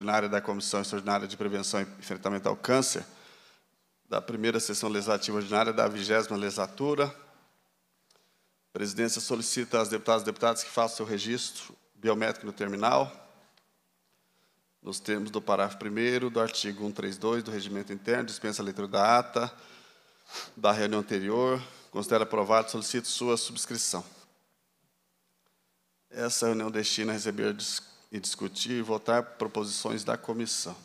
Ordinária da Comissão Extraordinária de Prevenção e Enfrentamento ao Câncer, da primeira sessão legislativa ordinária da vigésima legislatura. A presidência solicita às deputadas e deputados que façam seu registro biométrico no terminal, nos termos do parágrafo 1 do artigo 132 do Regimento Interno, dispensa a leitura da ata da reunião anterior, considera aprovado, solicito sua subscrição. Essa reunião destina a receber e discutir e votar proposições da comissão.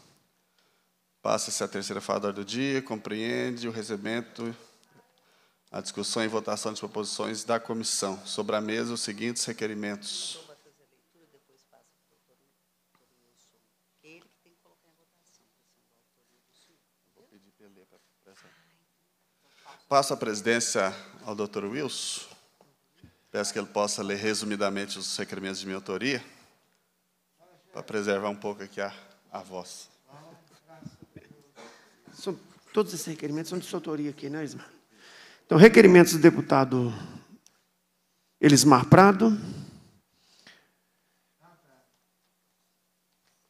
Passa-se a terceira fase da do dia, compreende o recebimento, a discussão e votação de proposições da comissão. Sobre a mesa, os seguintes requerimentos. Passo a presidência ao Dr. Wilson. Peço que ele possa ler resumidamente os requerimentos de minha autoria para preservar um pouco aqui a, a voz. São, todos esses requerimentos são de sua autoria aqui, né, Ismar? Então, requerimentos do deputado Elismar Prado.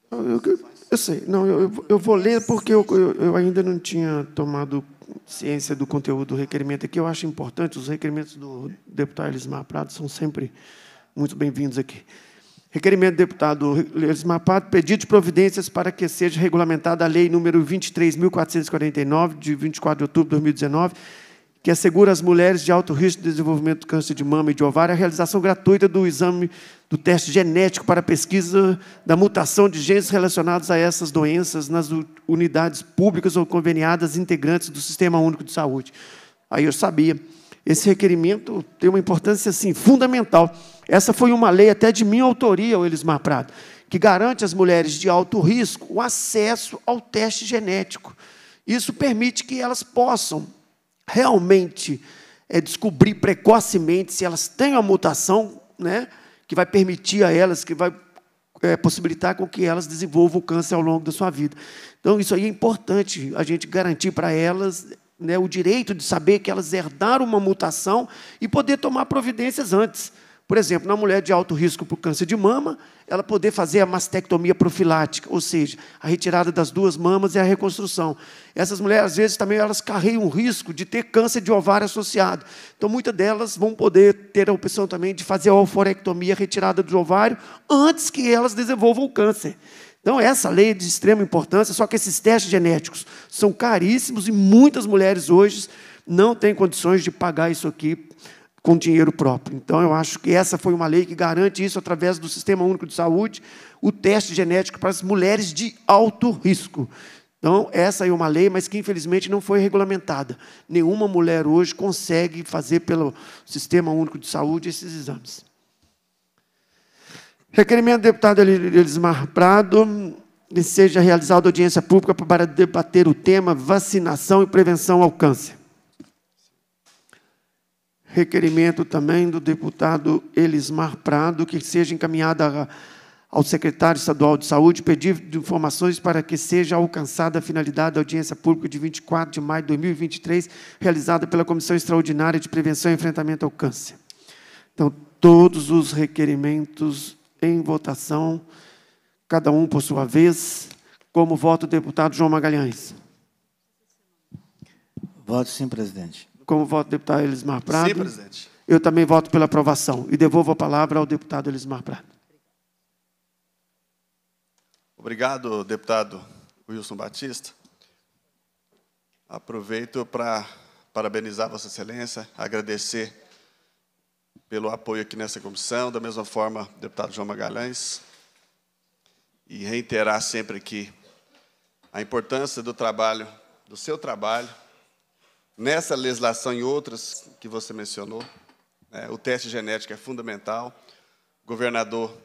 Eu, eu, eu sei, não, eu, eu vou ler porque eu, eu ainda não tinha tomado ciência do conteúdo do requerimento aqui. Eu acho importante, os requerimentos do deputado Elismar Prado são sempre muito bem-vindos aqui. Requerimento do deputado Lesmar Mapato, pedido de providências para que seja regulamentada a lei número 23.449, de 24 de outubro de 2019, que assegura às mulheres de alto risco de desenvolvimento do câncer de mama e de ovário a realização gratuita do exame do teste genético para pesquisa da mutação de genes relacionados a essas doenças nas unidades públicas ou conveniadas integrantes do Sistema Único de Saúde. Aí eu sabia. Esse requerimento tem uma importância assim, fundamental. Essa foi uma lei até de minha autoria, o Elismar Prado, que garante às mulheres de alto risco o acesso ao teste genético. Isso permite que elas possam realmente é, descobrir precocemente se elas têm a mutação, né, que vai permitir a elas, que vai é, possibilitar com que elas desenvolvam o câncer ao longo da sua vida. Então, isso aí é importante a gente garantir para elas né, o direito de saber que elas herdaram uma mutação e poder tomar providências antes. Por exemplo, na mulher de alto risco para o câncer de mama, ela poder fazer a mastectomia profilática, ou seja, a retirada das duas mamas e a reconstrução. Essas mulheres, às vezes, também elas carregam o risco de ter câncer de ovário associado. Então, muitas delas vão poder ter a opção também de fazer a oforectomia, retirada do ovário, antes que elas desenvolvam o câncer. Então, essa lei é de extrema importância, só que esses testes genéticos são caríssimos e muitas mulheres hoje não têm condições de pagar isso aqui com dinheiro próprio. Então, eu acho que essa foi uma lei que garante isso através do Sistema Único de Saúde, o teste genético para as mulheres de alto risco. Então, essa é uma lei, mas que infelizmente não foi regulamentada. Nenhuma mulher hoje consegue fazer pelo Sistema Único de Saúde esses exames. Requerimento do deputado Elismar Prado, que seja realizada audiência pública para debater o tema vacinação e prevenção ao câncer. Requerimento também do deputado Elismar Prado, que seja encaminhada ao secretário estadual de saúde pedido informações para que seja alcançada a finalidade da audiência pública de 24 de maio de 2023, realizada pela Comissão Extraordinária de Prevenção e Enfrentamento ao Câncer. Então, todos os requerimentos em votação, cada um por sua vez. Como voto, o deputado João Magalhães? Voto sim, presidente. Como voto, o deputado Elismar Prado? Sim, presidente. Eu também voto pela aprovação e devolvo a palavra ao deputado Elismar Prado. Obrigado, deputado Wilson Batista. Aproveito para parabenizar Vossa Excelência, agradecer pelo apoio aqui nessa comissão, da mesma forma, deputado João Magalhães, e reiterar sempre aqui a importância do trabalho, do seu trabalho, nessa legislação e outras que você mencionou. Né, o teste genético é fundamental. O governador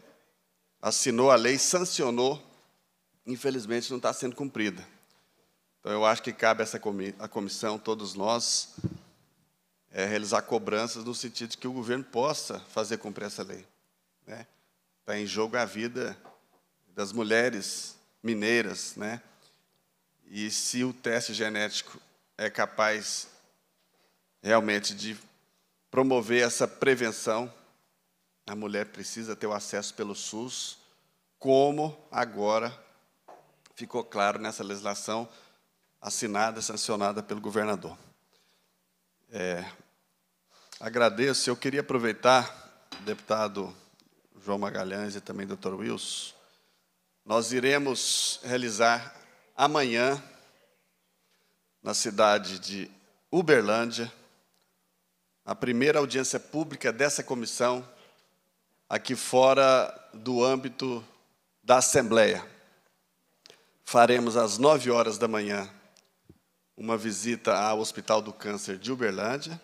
assinou a lei, sancionou, infelizmente não está sendo cumprida. Então, eu acho que cabe a comissão, todos nós, é, realizar cobranças no sentido de que o governo possa fazer cumprir essa lei. Né? Está em jogo a vida das mulheres mineiras, né? E se o teste genético é capaz realmente de promover essa prevenção, a mulher precisa ter o acesso pelo SUS, como agora ficou claro nessa legislação assinada, sancionada pelo governador. É, agradeço. Eu queria aproveitar, deputado João Magalhães e também doutor Wilson. Nós iremos realizar amanhã, na cidade de Uberlândia, a primeira audiência pública dessa comissão, aqui fora do âmbito da Assembleia. Faremos às nove horas da manhã uma visita ao Hospital do Câncer de Uberlândia,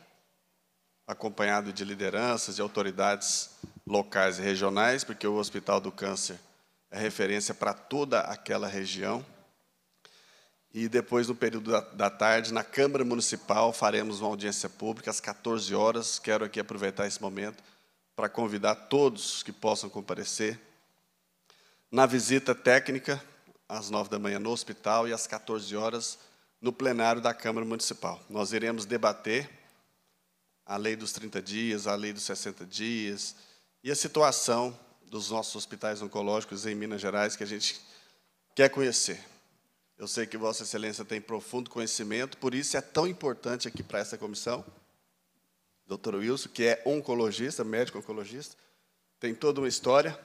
acompanhado de lideranças, e autoridades locais e regionais, porque o Hospital do Câncer é referência para toda aquela região. E depois, no período da, da, tarde, na Câmara Municipal, faremos uma audiência pública às 14 horas. Quero aqui aproveitar esse momento para convidar todos que possam comparecer. Na visita técnica, às 9 da manhã no hospital e às 14 horas, no plenário da Câmara Municipal. Nós iremos debater a lei dos 30 dias, a lei dos 60 dias e a situação dos nossos hospitais oncológicos em Minas Gerais que a gente quer conhecer. Eu sei que Vossa Excelência tem profundo conhecimento, por isso é tão importante aqui para essa comissão, doutor Wilson, que é oncologista, médico oncologista, tem toda uma história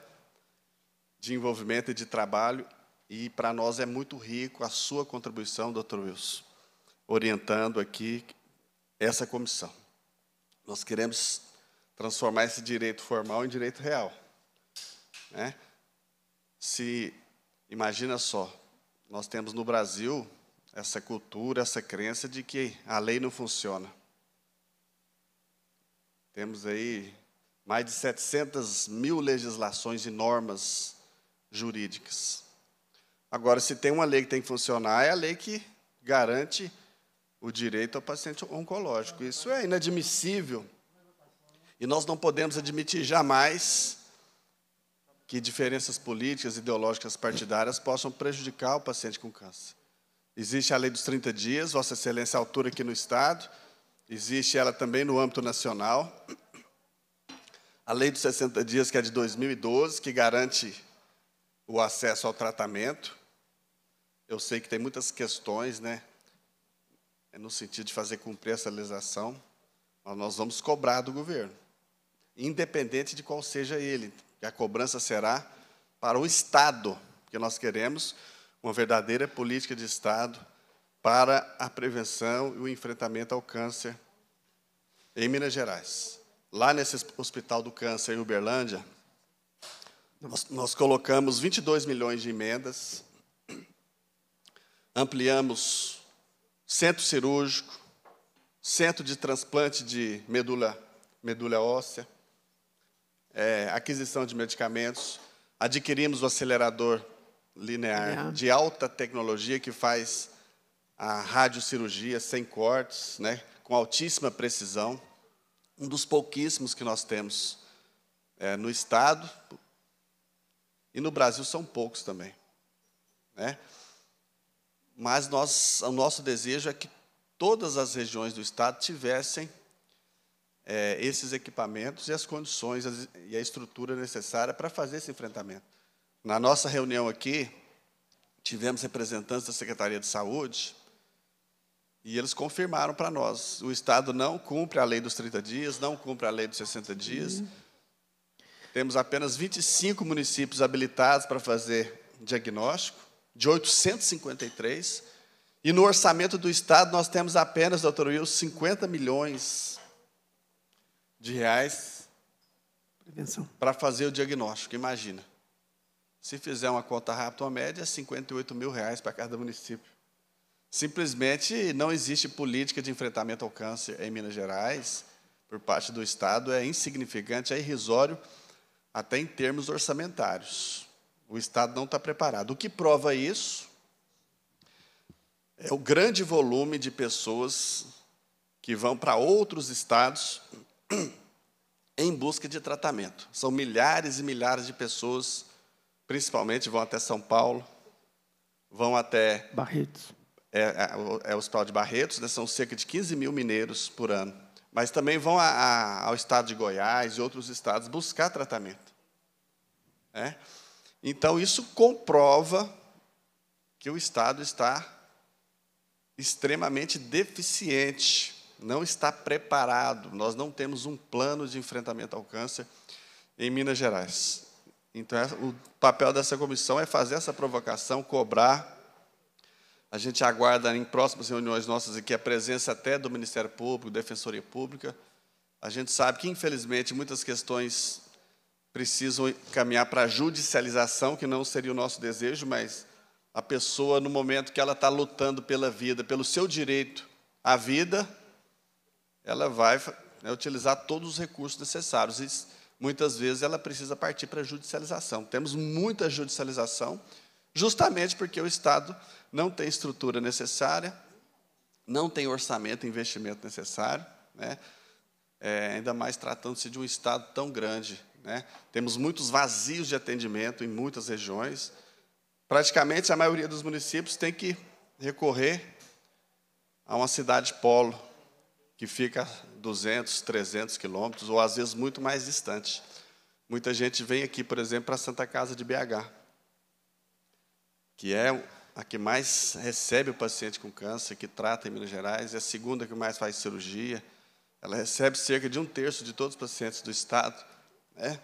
de envolvimento e de trabalho e para nós é muito rico a sua contribuição, doutor Wilson, orientando aqui essa comissão. Nós queremos transformar esse direito formal em direito real. Né? Se, imagina só, nós temos no Brasil essa cultura, essa crença de que a lei não funciona. Temos aí mais de 700 mil legislações e normas jurídicas. Agora, se tem uma lei que tem que funcionar, é a lei que garante o direito ao paciente oncológico. Isso é inadmissível. E nós não podemos admitir jamais que diferenças políticas, ideológicas, partidárias possam prejudicar o paciente com câncer. Existe a lei dos 30 dias, Vossa Excelência é altura aqui no Estado, existe ela também no âmbito nacional. A lei dos 60 dias, que é de 2012, que garante o acesso ao tratamento. Eu sei que tem muitas questões, né? É no sentido de fazer cumprir essa legislação, mas nós vamos cobrar do governo, independente de qual seja ele. a cobrança será para o Estado, porque nós queremos uma verdadeira política de Estado para a prevenção e o enfrentamento ao câncer em Minas Gerais. Lá nesse Hospital do Câncer em Uberlândia, nós, nós colocamos 22 milhões de emendas ampliamos centro cirúrgico, centro de transplante de medula, medula óssea, é, aquisição de medicamentos, adquirimos o acelerador linear de alta tecnologia que faz a radiocirurgia sem cortes, né, com altíssima precisão, um dos pouquíssimos que nós temos é, no estado e no Brasil são poucos também, né? mas nós, o nosso desejo é que todas as regiões do estado tivessem é, esses equipamentos e as condições e a estrutura necessária para fazer esse enfrentamento. Na nossa reunião aqui, tivemos representantes da Secretaria de Saúde e eles confirmaram para nós: o Estado não cumpre a lei dos 30 dias, não cumpre a lei dos 60 dias. Temos apenas 25 municípios habilitados para fazer diagnóstico de 853, e no orçamento do Estado nós temos apenas, doutor Will, 50 milhões de reais para fazer o diagnóstico, imagina. Se fizer uma conta rápida, uma média, 58 mil reais para cada município. Simplesmente não existe política de enfrentamento ao câncer em Minas Gerais, por parte do Estado, é insignificante, é irrisório, até em termos orçamentários. O Estado não está preparado. O que prova isso é o grande volume de pessoas que vão para outros estados em busca de tratamento. São milhares e milhares de pessoas, principalmente vão até São Paulo, vão até. Barretos. É, é, é o Hospital de Barretos, né, são cerca de 15 mil mineiros por ano. Mas também vão a, a, ao estado de Goiás e outros estados buscar tratamento. É? Então, isso comprova que o Estado está extremamente deficiente, não está preparado. Nós não temos um plano de enfrentamento ao câncer em Minas Gerais. Então, é, o papel dessa comissão é fazer essa provocação, cobrar. A gente aguarda em próximas reuniões nossas aqui a presença até do Ministério Público, Defensoria Pública. A gente sabe que, infelizmente, muitas questões precisam caminhar para a judicialização, que não seria o nosso desejo, mas a pessoa, no momento que ela está lutando pela vida, pelo seu direito à vida, ela vai né, utilizar todos os recursos necessários. E muitas vezes ela precisa partir para a judicialização. Temos muita judicialização, justamente porque o Estado não tem estrutura necessária, não tem orçamento e investimento necessário, né? é, ainda mais tratando-se de um Estado tão grande né? Temos muitos vazios de atendimento em muitas regiões. Praticamente a maioria dos municípios tem que recorrer a uma cidade polo, que fica 200, 300 quilômetros, ou às vezes muito mais distante. Muita gente vem aqui, por exemplo, para Santa Casa de BH, que é a que mais recebe o paciente com câncer, que trata em Minas Gerais, é a segunda que mais faz cirurgia. Ela recebe cerca de um terço de todos os pacientes do estado né?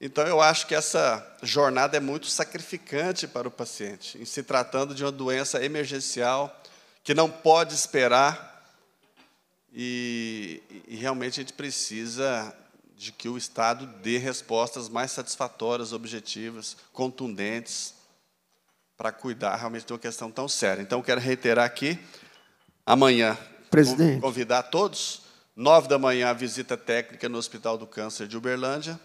Então, eu acho que essa jornada é muito sacrificante para o paciente, em se tratando de uma doença emergencial que não pode esperar e, e realmente a gente precisa de que o Estado dê respostas mais satisfatórias, objetivas, contundentes, para cuidar realmente de uma questão tão séria. Então, quero reiterar aqui, amanhã, Presidente. convidar todos 9 da manhã, visita técnica no Hospital do Câncer de Uberlândia.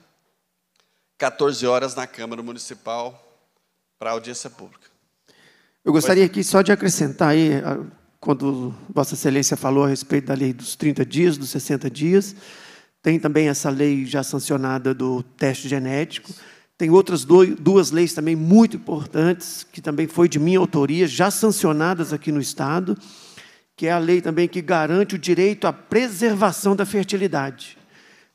14 horas na Câmara Municipal para audiência pública. Eu gostaria aqui só de acrescentar aí, quando Vossa Excelência falou a respeito da lei dos 30 dias, dos 60 dias, tem também essa lei já sancionada do teste genético. Tem outras duas leis também muito importantes, que também foi de minha autoria, já sancionadas aqui no Estado que é a lei também que garante o direito à preservação da fertilidade.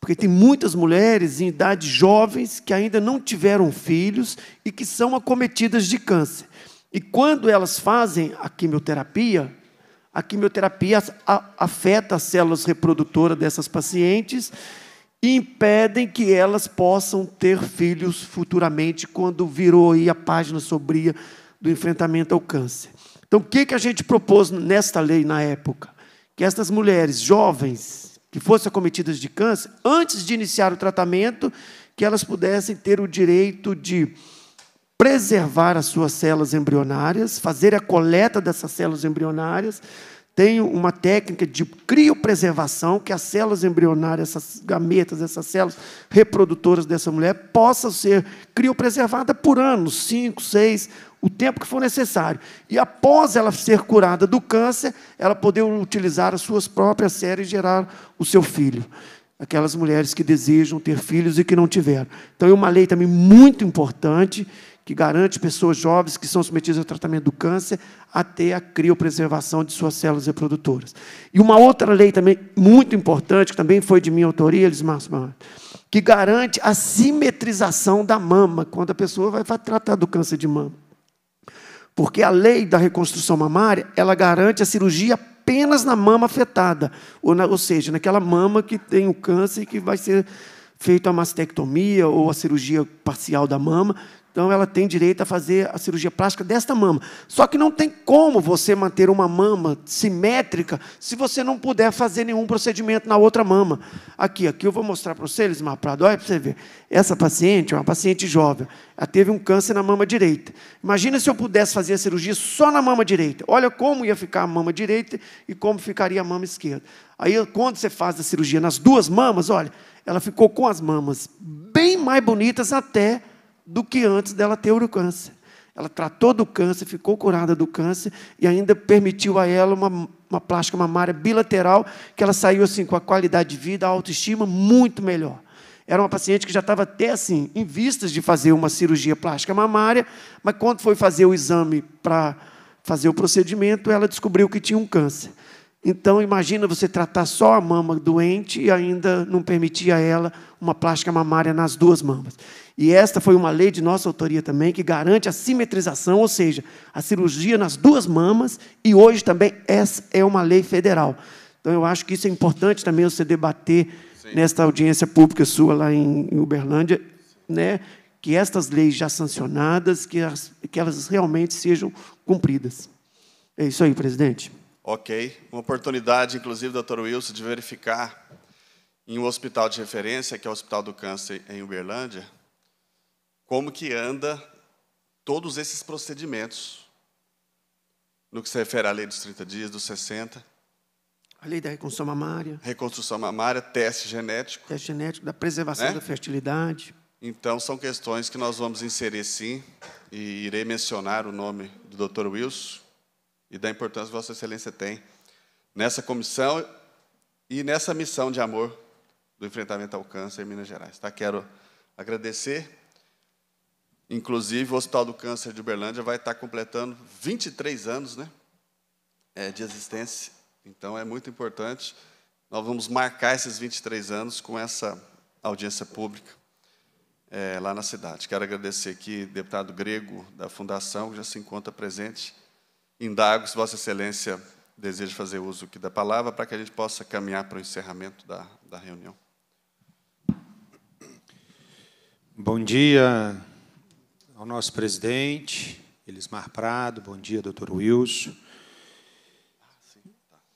Porque tem muitas mulheres em idades jovens que ainda não tiveram filhos e que são acometidas de câncer. E quando elas fazem a quimioterapia, a quimioterapia afeta as células reprodutoras dessas pacientes e impedem que elas possam ter filhos futuramente, quando virou aí a página sobria do enfrentamento ao câncer. Então, o que, que a gente propôs nesta lei na época? Que estas mulheres jovens que fossem acometidas de câncer, antes de iniciar o tratamento, que elas pudessem ter o direito de preservar as suas células embrionárias, fazer a coleta dessas células embrionárias. Tem uma técnica de criopreservação, que as células embrionárias, essas gametas, essas células reprodutoras dessa mulher, possam ser criopreservadas por anos, cinco, seis o tempo que for necessário. E após ela ser curada do câncer, ela poder utilizar as suas próprias séries e gerar o seu filho. Aquelas mulheres que desejam ter filhos e que não tiveram. Então, é uma lei também muito importante que garante pessoas jovens que são submetidas ao tratamento do câncer até a criopreservação de suas células reprodutoras. E uma outra lei também muito importante, que também foi de minha autoria, eles Márcio, que garante a simetrização da mama quando a pessoa vai tratar do câncer de mama. Porque a lei da reconstrução mamária, ela garante a cirurgia apenas na mama afetada, ou, na, ou seja, naquela mama que tem o câncer e que vai ser feita a mastectomia ou a cirurgia parcial da mama, então ela tem direito a fazer a cirurgia plástica desta mama. Só que não tem como você manter uma mama simétrica se você não puder fazer nenhum procedimento na outra mama. Aqui, aqui eu vou mostrar para vocês, Lismar Prado, olha é para você ver. Essa paciente é uma paciente jovem. Ela teve um câncer na mama direita. Imagina se eu pudesse fazer a cirurgia só na mama direita. Olha como ia ficar a mama direita e como ficaria a mama esquerda. Aí, quando você faz a cirurgia nas duas mamas, olha, ela ficou com as mamas bem mais bonitas até do que antes dela ter o câncer. Ela tratou do câncer, ficou curada do câncer e ainda permitiu a ela uma, uma plástica mamária bilateral que ela saiu assim com a qualidade de vida, a autoestima muito melhor. Era uma paciente que já estava até assim, em vistas de fazer uma cirurgia plástica mamária, mas quando foi fazer o exame para fazer o procedimento, ela descobriu que tinha um câncer. Então imagina você tratar só a mama doente e ainda não permitir a ela uma plástica mamária nas duas mamas. E esta foi uma lei de nossa autoria também que garante a simetrização, ou seja, a cirurgia nas duas mamas, e hoje também essa é uma lei federal. Então eu acho que isso é importante também você debater Sim. nesta audiência pública sua lá em Uberlândia, né, que estas leis já sancionadas, que que elas realmente sejam cumpridas. É isso aí, presidente. Ok, uma oportunidade, inclusive, doutor Wilson, de verificar em um hospital de referência, que é o Hospital do Câncer em Uberlândia, como que anda todos esses procedimentos no que se refere à lei dos 30 dias, dos 60. A lei da reconstrução mamária. Reconstrução mamária, teste genético. Teste genético, da preservação né? da fertilidade. Então, são questões que nós vamos inserir sim, e irei mencionar o nome do Dr. Wilson, e da importância que Vossa Excelência tem nessa comissão e nessa missão de amor do enfrentamento ao câncer em Minas Gerais. Tá? Quero agradecer. Inclusive, o Hospital do Câncer de Uberlândia vai estar completando 23 anos né, é, de existência. Então, é muito importante. Nós vamos marcar esses 23 anos com essa audiência pública é, lá na cidade. Quero agradecer aqui deputado Grego da Fundação, que já se encontra presente Indago se Vossa Excelência deseja fazer uso aqui da palavra para que a gente possa caminhar para o encerramento da, da reunião. Bom dia ao nosso presidente, Elismar Prado. Bom dia, doutor Wilson.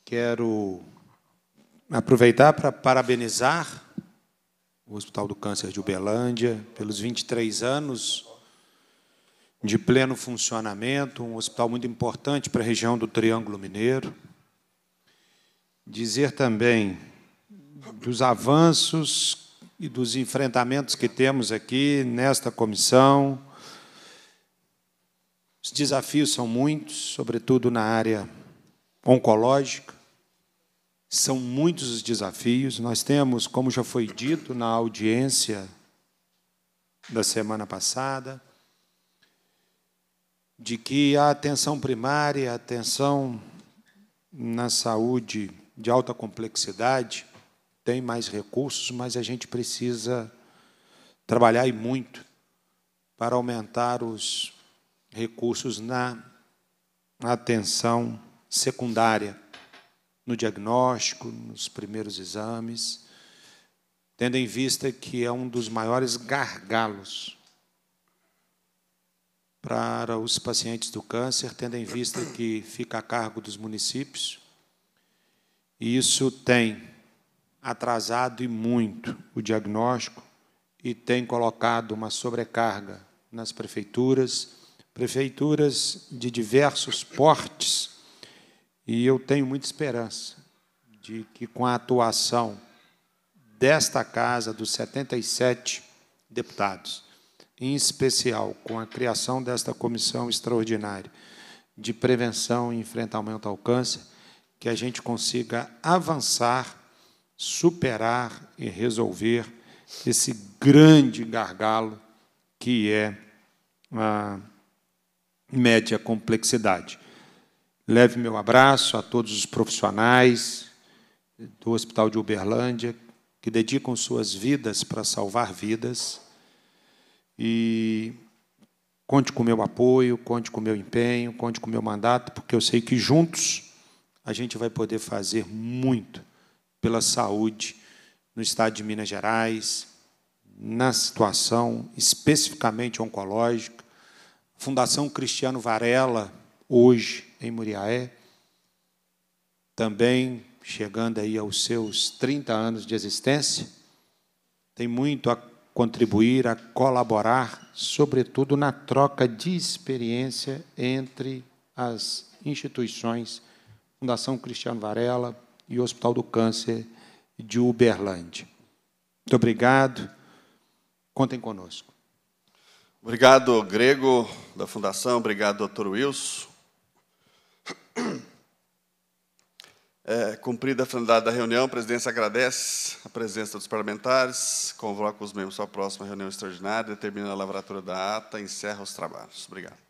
Quero aproveitar para parabenizar o Hospital do Câncer de Uberlândia pelos 23 anos de pleno funcionamento, um hospital muito importante para a região do Triângulo Mineiro. Dizer também dos avanços e dos enfrentamentos que temos aqui nesta comissão. Os desafios são muitos, sobretudo na área oncológica. São muitos os desafios. Nós temos, como já foi dito na audiência da semana passada, de que a atenção primária, a atenção na saúde de alta complexidade, tem mais recursos, mas a gente precisa trabalhar e muito para aumentar os recursos na atenção secundária, no diagnóstico, nos primeiros exames, tendo em vista que é um dos maiores gargalos para os pacientes do câncer, tendo em vista que fica a cargo dos municípios. E isso tem atrasado e muito o diagnóstico e tem colocado uma sobrecarga nas prefeituras, prefeituras de diversos portes, e eu tenho muita esperança de que com a atuação desta casa dos 77 deputados em especial com a criação desta comissão extraordinária de prevenção e enfrentamento ao câncer, que a gente consiga avançar, superar e resolver esse grande gargalo que é a média complexidade. Leve meu abraço a todos os profissionais do Hospital de Uberlândia que dedicam suas vidas para salvar vidas e conte com o meu apoio, conte com o meu empenho, conte com o meu mandato, porque eu sei que juntos a gente vai poder fazer muito pela saúde no estado de Minas Gerais, na situação especificamente oncológica. Fundação Cristiano Varela, hoje em Muriaé, também chegando aí aos seus 30 anos de existência, tem muito a contribuir, a colaborar, sobretudo na troca de experiência entre as instituições Fundação Cristiano Varela e Hospital do Câncer de Uberlândia. Muito obrigado. Contem conosco. Obrigado, Grego, da Fundação. Obrigado, doutor Wilson. É, cumprida a finalidade da reunião, a presidência agradece a presença dos parlamentares, convoca os membros para a próxima reunião extraordinária, determina a lavratura da ata e encerra os trabalhos. Obrigado.